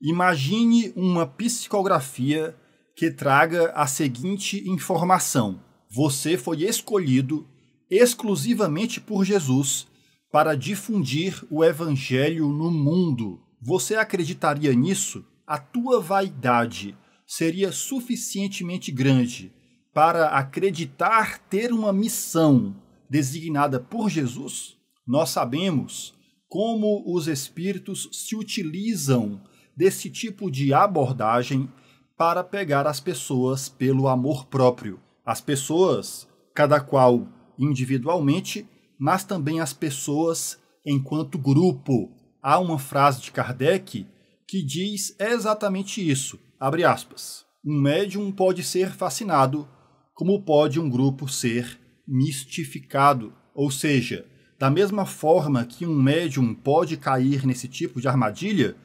Imagine uma psicografia que traga a seguinte informação: Você foi escolhido exclusivamente por Jesus para difundir o evangelho no mundo. Você acreditaria nisso? A tua vaidade seria suficientemente grande para acreditar ter uma missão designada por Jesus? Nós sabemos como os espíritos se utilizam desse tipo de abordagem para pegar as pessoas pelo amor próprio. As pessoas, cada qual individualmente, mas também as pessoas enquanto grupo. Há uma frase de Kardec que diz exatamente isso. Abre aspas. Um médium pode ser fascinado, como pode um grupo ser mistificado. Ou seja, da mesma forma que um médium pode cair nesse tipo de armadilha,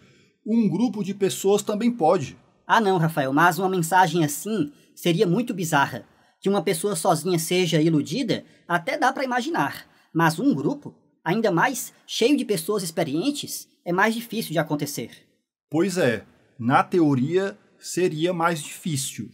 um grupo de pessoas também pode. Ah, não, Rafael, mas uma mensagem assim seria muito bizarra. Que uma pessoa sozinha seja iludida, até dá para imaginar. Mas um grupo, ainda mais cheio de pessoas experientes, é mais difícil de acontecer. Pois é, na teoria seria mais difícil.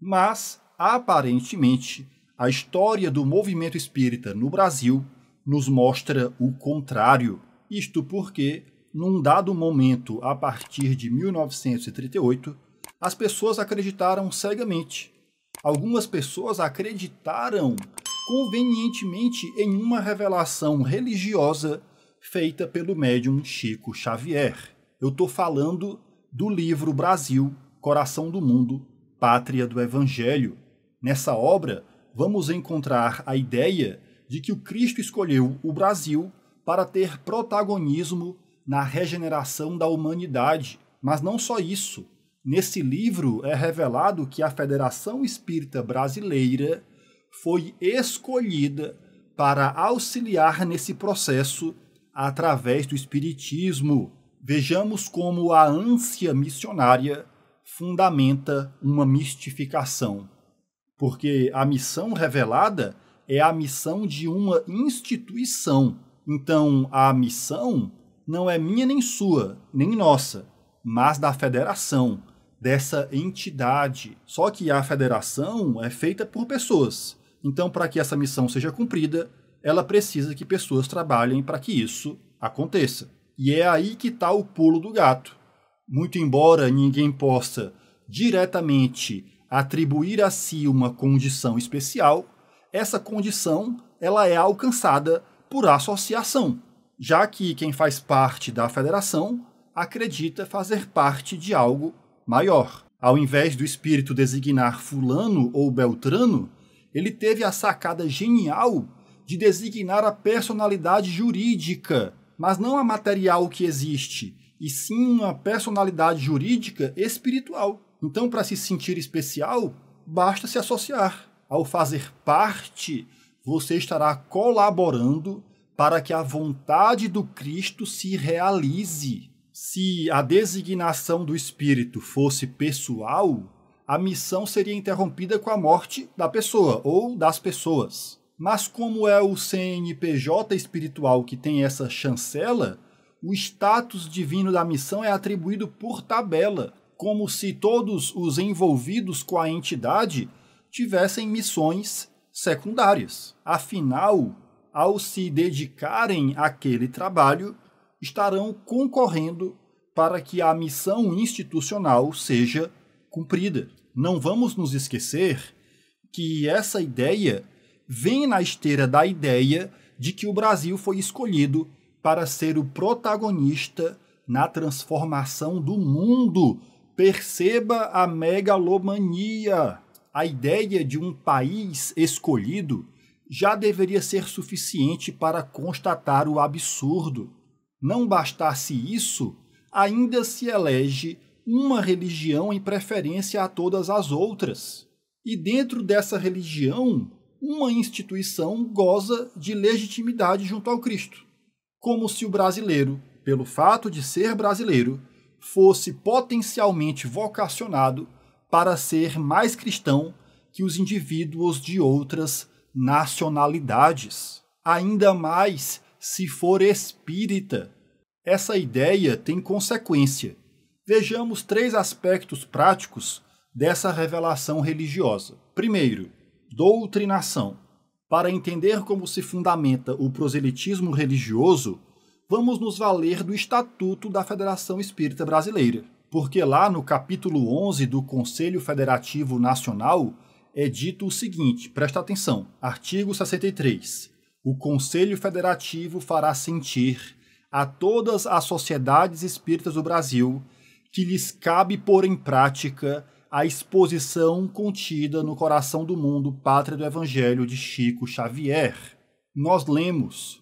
Mas, aparentemente, a história do movimento espírita no Brasil nos mostra o contrário. Isto porque num dado momento, a partir de 1938, as pessoas acreditaram cegamente. Algumas pessoas acreditaram convenientemente em uma revelação religiosa feita pelo médium Chico Xavier. Eu estou falando do livro Brasil, Coração do Mundo, Pátria do Evangelho. Nessa obra, vamos encontrar a ideia de que o Cristo escolheu o Brasil para ter protagonismo na regeneração da humanidade. Mas não só isso. Nesse livro é revelado que a Federação Espírita Brasileira foi escolhida para auxiliar nesse processo através do Espiritismo. Vejamos como a ânsia missionária fundamenta uma mistificação, porque a missão revelada é a missão de uma instituição. Então, a missão não é minha nem sua, nem nossa, mas da federação, dessa entidade. Só que a federação é feita por pessoas. Então, para que essa missão seja cumprida, ela precisa que pessoas trabalhem para que isso aconteça. E é aí que está o pulo do gato. Muito embora ninguém possa diretamente atribuir a si uma condição especial, essa condição ela é alcançada por associação já que quem faz parte da federação acredita fazer parte de algo maior. Ao invés do espírito designar Fulano ou Beltrano, ele teve a sacada genial de designar a personalidade jurídica, mas não a material que existe, e sim uma personalidade jurídica espiritual. Então, para se sentir especial, basta se associar. Ao fazer parte, você estará colaborando para que a vontade do Cristo se realize. Se a designação do Espírito fosse pessoal, a missão seria interrompida com a morte da pessoa ou das pessoas. Mas, como é o CNPJ espiritual que tem essa chancela, o status divino da missão é atribuído por tabela, como se todos os envolvidos com a entidade tivessem missões secundárias. Afinal, ao se dedicarem àquele trabalho, estarão concorrendo para que a missão institucional seja cumprida. Não vamos nos esquecer que essa ideia vem na esteira da ideia de que o Brasil foi escolhido para ser o protagonista na transformação do mundo. Perceba a megalomania. A ideia de um país escolhido já deveria ser suficiente para constatar o absurdo. Não bastasse isso, ainda se elege uma religião em preferência a todas as outras. E dentro dessa religião, uma instituição goza de legitimidade junto ao Cristo. Como se o brasileiro, pelo fato de ser brasileiro, fosse potencialmente vocacionado para ser mais cristão que os indivíduos de outras nacionalidades, ainda mais se for espírita. Essa ideia tem consequência. Vejamos três aspectos práticos dessa revelação religiosa. Primeiro, doutrinação. Para entender como se fundamenta o proselitismo religioso, vamos nos valer do Estatuto da Federação Espírita Brasileira, porque lá no capítulo 11 do Conselho Federativo Nacional é dito o seguinte: presta atenção, artigo 63. O Conselho Federativo fará sentir a todas as sociedades espíritas do Brasil que lhes cabe pôr em prática a exposição contida no coração do mundo, pátria do Evangelho de Chico Xavier. Nós lemos,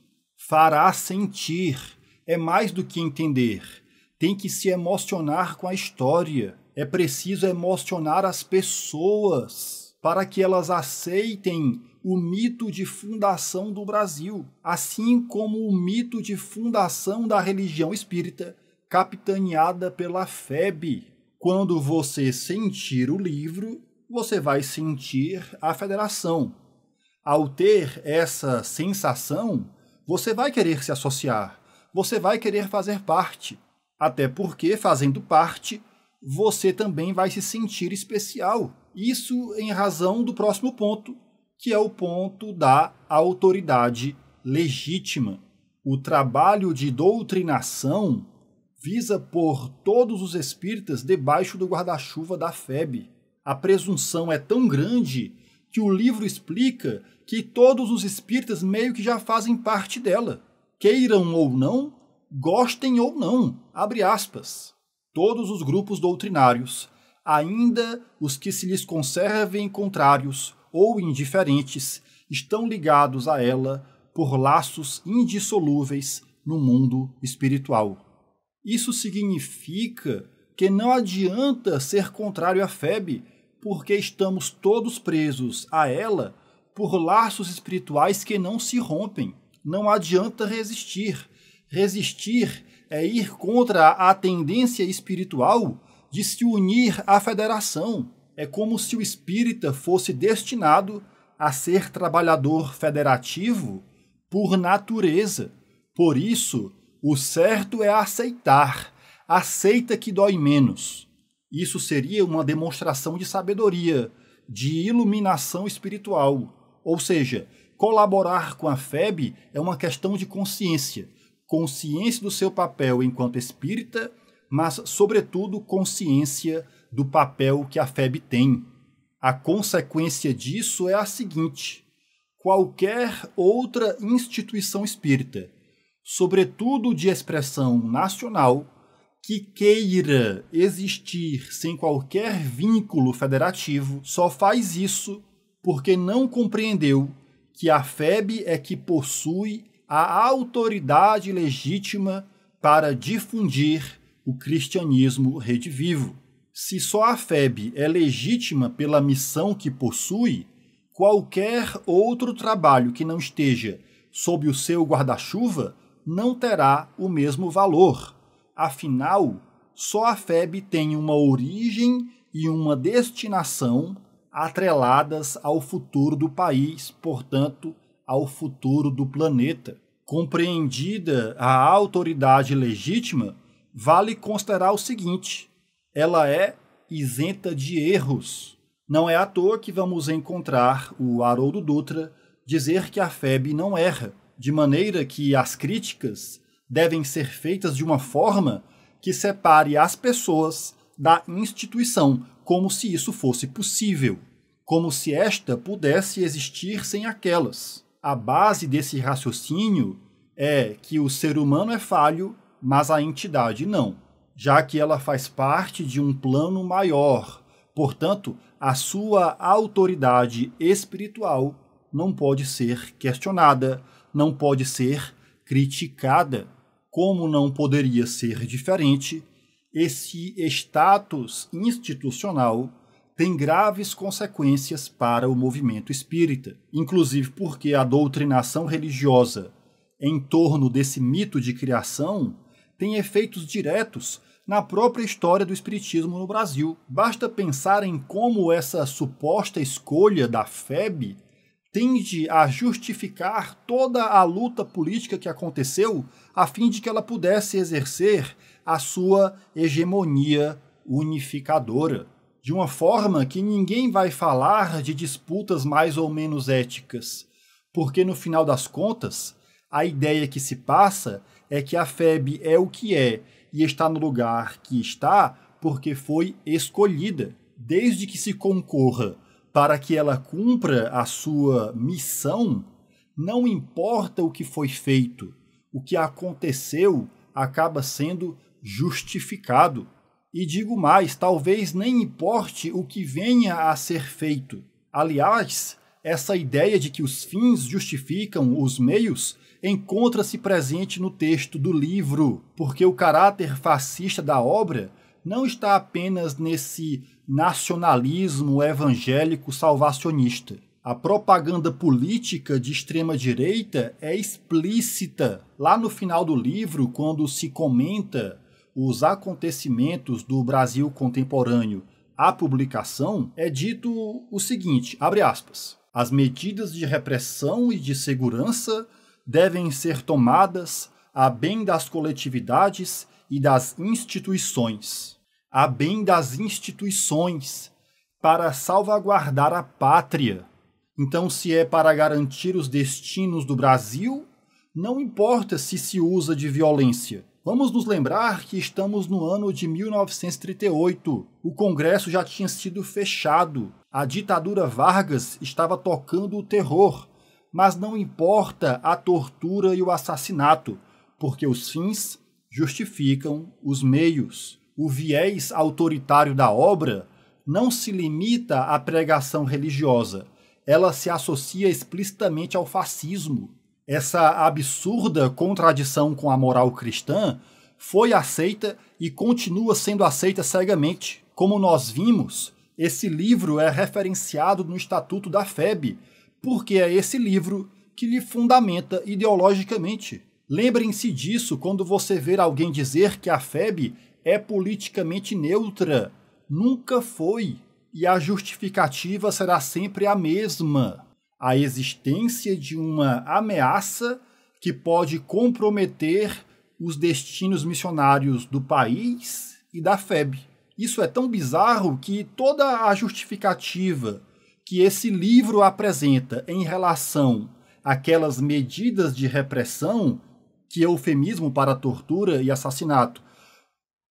fará sentir, é mais do que entender, tem que se emocionar com a história, é preciso emocionar as pessoas para que elas aceitem o mito de fundação do Brasil, assim como o mito de fundação da religião espírita, capitaneada pela FEB. Quando você sentir o livro, você vai sentir a federação. Ao ter essa sensação, você vai querer se associar, você vai querer fazer parte. Até porque, fazendo parte, você também vai se sentir especial isso em razão do próximo ponto, que é o ponto da autoridade legítima. O trabalho de doutrinação visa por todos os espíritas debaixo do guarda-chuva da FEB. A presunção é tão grande que o livro explica que todos os espíritas meio que já fazem parte dela. Queiram ou não, gostem ou não, abre aspas. Todos os grupos doutrinários ainda os que se lhes conservem contrários ou indiferentes estão ligados a ela por laços indissolúveis no mundo espiritual. Isso significa que não adianta ser contrário à febre, porque estamos todos presos a ela por laços espirituais que não se rompem. Não adianta resistir. Resistir é ir contra a tendência espiritual de se unir à federação. É como se o espírita fosse destinado a ser trabalhador federativo por natureza. Por isso, o certo é aceitar. Aceita que dói menos. Isso seria uma demonstração de sabedoria, de iluminação espiritual. Ou seja, colaborar com a FEB é uma questão de consciência consciência do seu papel enquanto espírita mas, sobretudo, consciência do papel que a FEB tem. A consequência disso é a seguinte: qualquer outra instituição espírita, sobretudo de expressão nacional, que queira existir sem qualquer vínculo federativo, só faz isso porque não compreendeu que a FEB é que possui a autoridade legítima para difundir o cristianismo redivivo. Se só a FEB é legítima pela missão que possui, qualquer outro trabalho que não esteja sob o seu guarda-chuva não terá o mesmo valor. Afinal, só a FEB tem uma origem e uma destinação atreladas ao futuro do país, portanto, ao futuro do planeta. Compreendida a autoridade legítima, vale considerar o seguinte: ela é isenta de erros. Não é à toa que vamos encontrar o Haroldo Dutra dizer que a FEB não erra, de maneira que as críticas devem ser feitas de uma forma que separe as pessoas da instituição, como se isso fosse possível, como se esta pudesse existir sem aquelas. A base desse raciocínio é que o ser humano é falho mas a entidade não, já que ela faz parte de um plano maior. Portanto, a sua autoridade espiritual não pode ser questionada, não pode ser criticada. Como não poderia ser diferente, esse status institucional tem graves consequências para o movimento espírita, inclusive porque a doutrinação religiosa em torno desse mito de criação tem efeitos diretos na própria história do espiritismo no Brasil. Basta pensar em como essa suposta escolha da FEB tende a justificar toda a luta política que aconteceu a fim de que ela pudesse exercer a sua hegemonia unificadora. De uma forma que ninguém vai falar de disputas mais ou menos éticas, porque no final das contas, a ideia que se passa é que a FEB é o que é e está no lugar que está porque foi escolhida. Desde que se concorra para que ela cumpra a sua missão, não importa o que foi feito, o que aconteceu acaba sendo justificado. E digo mais, talvez nem importe o que venha a ser feito. Aliás, essa ideia de que os fins justificam os meios encontra-se presente no texto do livro, porque o caráter fascista da obra não está apenas nesse nacionalismo evangélico salvacionista. A propaganda política de extrema-direita é explícita lá no final do livro, quando se comenta os acontecimentos do Brasil contemporâneo à publicação, é dito o seguinte, abre aspas, as medidas de repressão e de segurança devem ser tomadas a bem das coletividades e das instituições, a bem das instituições, para salvaguardar a pátria. Então, se é para garantir os destinos do Brasil, não importa se se usa de violência. Vamos nos lembrar que estamos no ano de 1938. O Congresso já tinha sido fechado. A ditadura Vargas estava tocando o terror mas não importa a tortura e o assassinato, porque os fins justificam os meios. O viés autoritário da obra não se limita à pregação religiosa, ela se associa explicitamente ao fascismo. Essa absurda contradição com a moral cristã foi aceita e continua sendo aceita cegamente. Como nós vimos, esse livro é referenciado no Estatuto da FEB, porque é esse livro que lhe fundamenta ideologicamente. Lembrem-se disso quando você ver alguém dizer que a FEB é politicamente neutra. Nunca foi. E a justificativa será sempre a mesma: a existência de uma ameaça que pode comprometer os destinos missionários do país e da FEB. Isso é tão bizarro que toda a justificativa que esse livro apresenta em relação àquelas medidas de repressão, que é eufemismo para tortura e assassinato.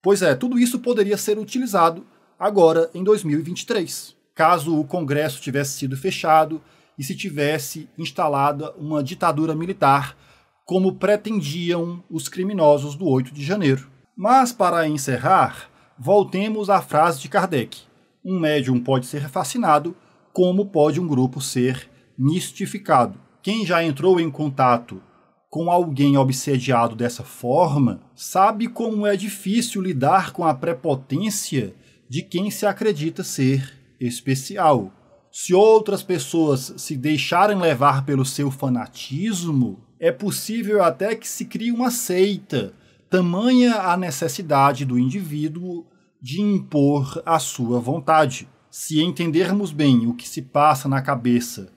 Pois é, tudo isso poderia ser utilizado agora em 2023, caso o Congresso tivesse sido fechado e se tivesse instalada uma ditadura militar, como pretendiam os criminosos do 8 de janeiro. Mas para encerrar, voltemos à frase de Kardec: um médium pode ser fascinado como pode um grupo ser mistificado. Quem já entrou em contato com alguém obsediado dessa forma sabe como é difícil lidar com a prepotência de quem se acredita ser especial. Se outras pessoas se deixarem levar pelo seu fanatismo, é possível até que se crie uma seita, tamanha a necessidade do indivíduo de impor a sua vontade se entendermos bem o que se passa na cabeça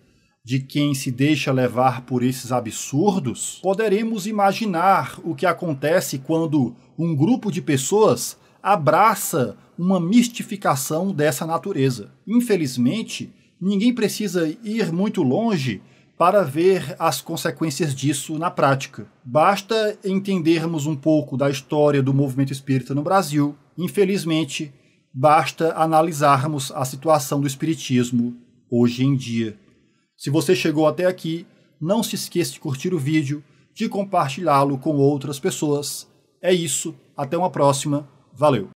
de quem se deixa levar por esses absurdos, poderemos imaginar o que acontece quando um grupo de pessoas abraça uma mistificação dessa natureza. Infelizmente, ninguém precisa ir muito longe para ver as consequências disso na prática. Basta entendermos um pouco da história do movimento espírita no Brasil. Infelizmente, basta analisarmos a situação do Espiritismo hoje em dia. Se você chegou até aqui, não se esqueça de curtir o vídeo, de compartilhá-lo com outras pessoas. É isso, até uma próxima, valeu!